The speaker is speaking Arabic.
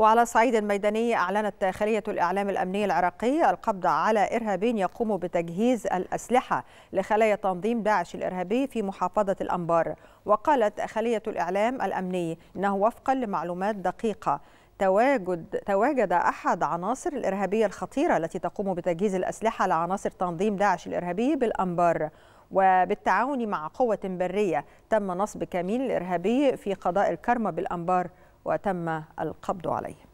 وعلى الصعيد الميداني أعلنت خلية الإعلام الأمني العراقي القبض على إرهابيين يقوم بتجهيز الأسلحة لخلايا تنظيم داعش الإرهابي في محافظة الأنبار وقالت خلية الإعلام الأمني أنه وفقا لمعلومات دقيقة تواجد تواجد احد عناصر الارهابيه الخطيره التي تقوم بتجهيز الاسلحه لعناصر تنظيم داعش الارهابي بالانبار وبالتعاون مع قوه بريه تم نصب كمين الارهابي في قضاء الكرمه بالانبار وتم القبض عليه